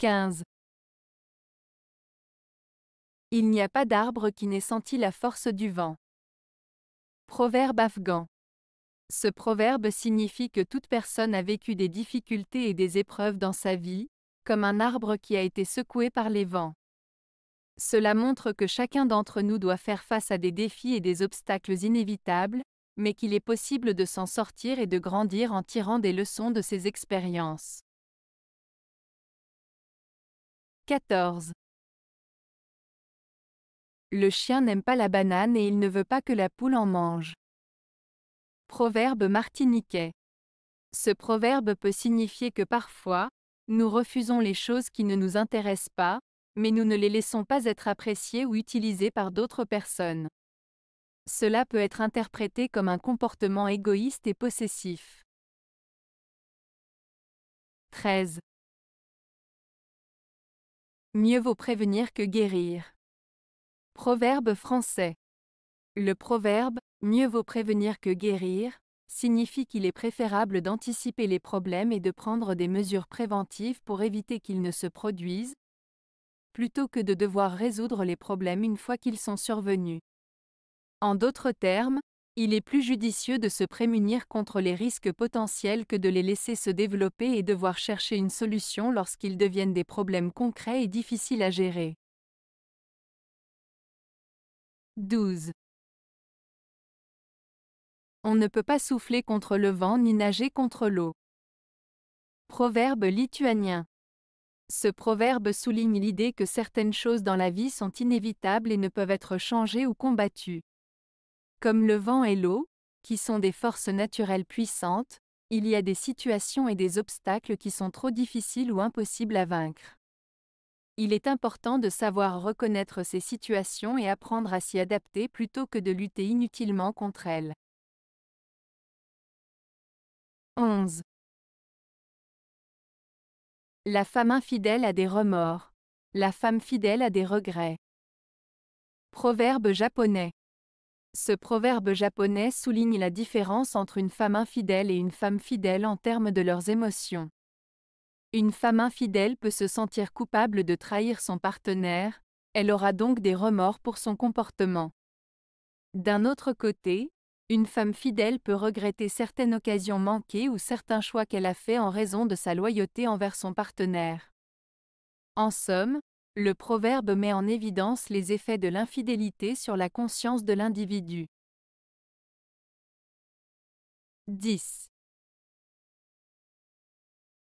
15. Il n'y a pas d'arbre qui n'ait senti la force du vent. Proverbe afghan. Ce proverbe signifie que toute personne a vécu des difficultés et des épreuves dans sa vie, comme un arbre qui a été secoué par les vents. Cela montre que chacun d'entre nous doit faire face à des défis et des obstacles inévitables, mais qu'il est possible de s'en sortir et de grandir en tirant des leçons de ses expériences. 14. Le chien n'aime pas la banane et il ne veut pas que la poule en mange. Proverbe martiniquais. Ce proverbe peut signifier que parfois, nous refusons les choses qui ne nous intéressent pas, mais nous ne les laissons pas être appréciées ou utilisées par d'autres personnes. Cela peut être interprété comme un comportement égoïste et possessif. 13. Mieux vaut prévenir que guérir. Proverbe français. Le proverbe Mieux vaut prévenir que guérir signifie qu'il est préférable d'anticiper les problèmes et de prendre des mesures préventives pour éviter qu'ils ne se produisent, plutôt que de devoir résoudre les problèmes une fois qu'ils sont survenus. En d'autres termes, il est plus judicieux de se prémunir contre les risques potentiels que de les laisser se développer et devoir chercher une solution lorsqu'ils deviennent des problèmes concrets et difficiles à gérer. 12. On ne peut pas souffler contre le vent ni nager contre l'eau. Proverbe lituanien. Ce proverbe souligne l'idée que certaines choses dans la vie sont inévitables et ne peuvent être changées ou combattues. Comme le vent et l'eau, qui sont des forces naturelles puissantes, il y a des situations et des obstacles qui sont trop difficiles ou impossibles à vaincre. Il est important de savoir reconnaître ces situations et apprendre à s'y adapter plutôt que de lutter inutilement contre elles. 11. La femme infidèle a des remords. La femme fidèle a des regrets. Proverbe japonais. Ce proverbe japonais souligne la différence entre une femme infidèle et une femme fidèle en termes de leurs émotions. Une femme infidèle peut se sentir coupable de trahir son partenaire, elle aura donc des remords pour son comportement. D'un autre côté, une femme fidèle peut regretter certaines occasions manquées ou certains choix qu'elle a faits en raison de sa loyauté envers son partenaire. En somme, le proverbe met en évidence les effets de l'infidélité sur la conscience de l'individu. 10.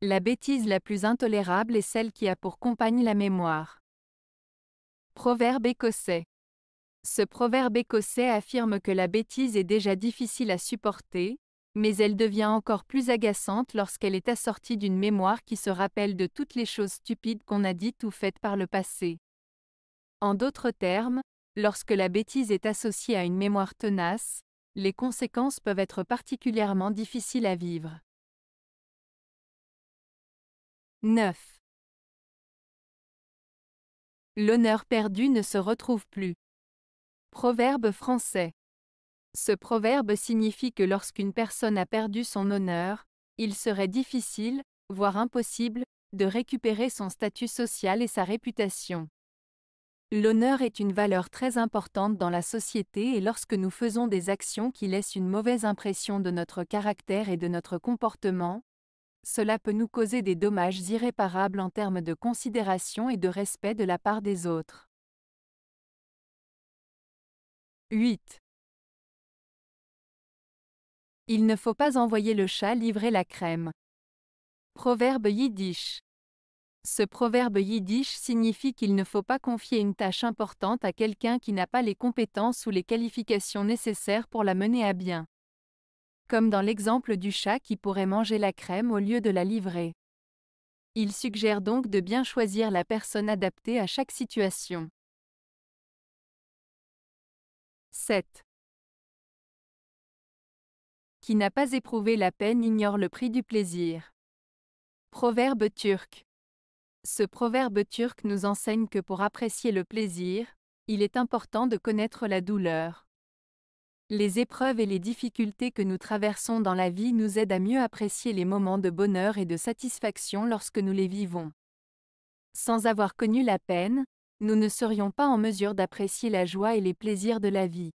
La bêtise la plus intolérable est celle qui a pour compagne la mémoire. Proverbe écossais. Ce proverbe écossais affirme que la bêtise est déjà difficile à supporter, mais elle devient encore plus agaçante lorsqu'elle est assortie d'une mémoire qui se rappelle de toutes les choses stupides qu'on a dites ou faites par le passé. En d'autres termes, lorsque la bêtise est associée à une mémoire tenace, les conséquences peuvent être particulièrement difficiles à vivre. 9. L'honneur perdu ne se retrouve plus. Proverbe français. Ce proverbe signifie que lorsqu'une personne a perdu son honneur, il serait difficile, voire impossible, de récupérer son statut social et sa réputation. L'honneur est une valeur très importante dans la société et lorsque nous faisons des actions qui laissent une mauvaise impression de notre caractère et de notre comportement, cela peut nous causer des dommages irréparables en termes de considération et de respect de la part des autres. 8. Il ne faut pas envoyer le chat livrer la crème. Proverbe yiddish. Ce proverbe yiddish signifie qu'il ne faut pas confier une tâche importante à quelqu'un qui n'a pas les compétences ou les qualifications nécessaires pour la mener à bien. Comme dans l'exemple du chat qui pourrait manger la crème au lieu de la livrer. Il suggère donc de bien choisir la personne adaptée à chaque situation. 7 qui n'a pas éprouvé la peine ignore le prix du plaisir. Proverbe turc. Ce proverbe turc nous enseigne que pour apprécier le plaisir, il est important de connaître la douleur. Les épreuves et les difficultés que nous traversons dans la vie nous aident à mieux apprécier les moments de bonheur et de satisfaction lorsque nous les vivons. Sans avoir connu la peine, nous ne serions pas en mesure d'apprécier la joie et les plaisirs de la vie.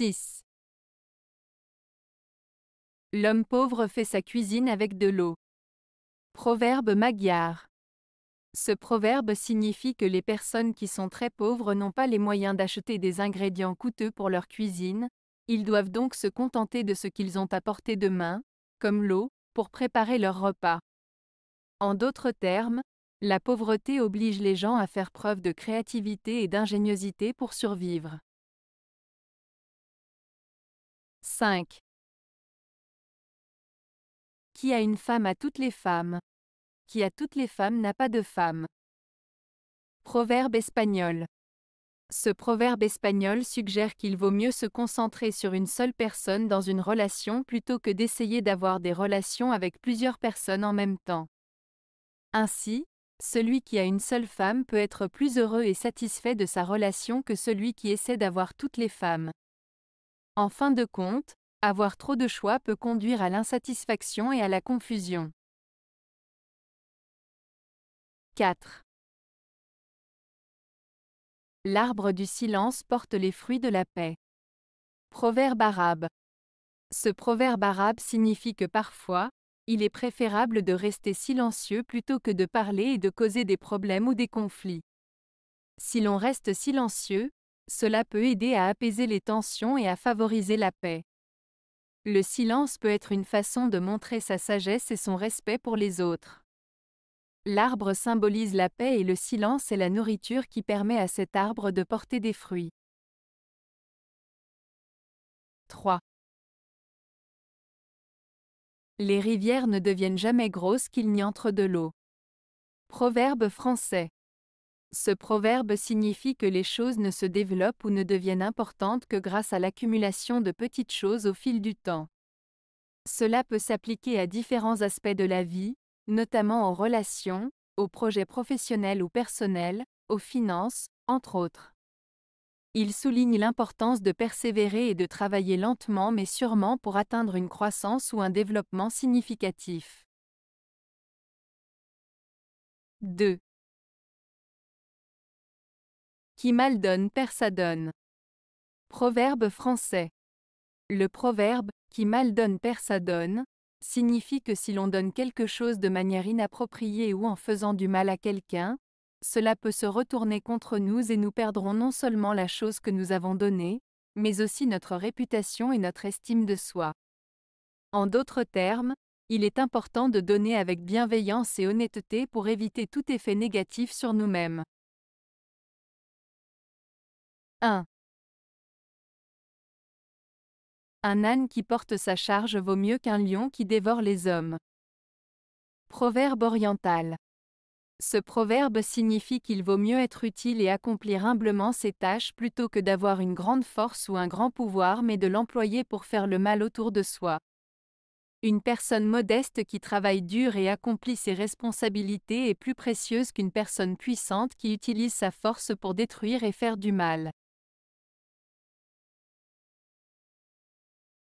6. L'homme pauvre fait sa cuisine avec de l'eau. Proverbe magyar. Ce proverbe signifie que les personnes qui sont très pauvres n'ont pas les moyens d'acheter des ingrédients coûteux pour leur cuisine, ils doivent donc se contenter de ce qu'ils ont apporté demain, de main, comme l'eau, pour préparer leur repas. En d'autres termes, la pauvreté oblige les gens à faire preuve de créativité et d'ingéniosité pour survivre. 5. Qui a une femme a toutes les femmes. Qui a toutes les femmes n'a pas de femme. Proverbe espagnol. Ce proverbe espagnol suggère qu'il vaut mieux se concentrer sur une seule personne dans une relation plutôt que d'essayer d'avoir des relations avec plusieurs personnes en même temps. Ainsi, celui qui a une seule femme peut être plus heureux et satisfait de sa relation que celui qui essaie d'avoir toutes les femmes. En fin de compte, avoir trop de choix peut conduire à l'insatisfaction et à la confusion. 4. L'arbre du silence porte les fruits de la paix. Proverbe arabe. Ce proverbe arabe signifie que parfois, il est préférable de rester silencieux plutôt que de parler et de causer des problèmes ou des conflits. Si l'on reste silencieux, cela peut aider à apaiser les tensions et à favoriser la paix. Le silence peut être une façon de montrer sa sagesse et son respect pour les autres. L'arbre symbolise la paix et le silence est la nourriture qui permet à cet arbre de porter des fruits. 3. Les rivières ne deviennent jamais grosses qu'il n'y entre de l'eau. Proverbe français. Ce proverbe signifie que les choses ne se développent ou ne deviennent importantes que grâce à l'accumulation de petites choses au fil du temps. Cela peut s'appliquer à différents aspects de la vie, notamment aux relations, aux projets professionnels ou personnels, aux finances, entre autres. Il souligne l'importance de persévérer et de travailler lentement mais sûrement pour atteindre une croissance ou un développement significatif. 2. Qui mal donne perd sa donne. Proverbe français. Le proverbe Qui mal donne perd sa donne signifie que si l'on donne quelque chose de manière inappropriée ou en faisant du mal à quelqu'un, cela peut se retourner contre nous et nous perdrons non seulement la chose que nous avons donnée, mais aussi notre réputation et notre estime de soi. En d'autres termes, il est important de donner avec bienveillance et honnêteté pour éviter tout effet négatif sur nous-mêmes. 1. Un âne qui porte sa charge vaut mieux qu'un lion qui dévore les hommes. Proverbe oriental. Ce proverbe signifie qu'il vaut mieux être utile et accomplir humblement ses tâches plutôt que d'avoir une grande force ou un grand pouvoir mais de l'employer pour faire le mal autour de soi. Une personne modeste qui travaille dur et accomplit ses responsabilités est plus précieuse qu'une personne puissante qui utilise sa force pour détruire et faire du mal.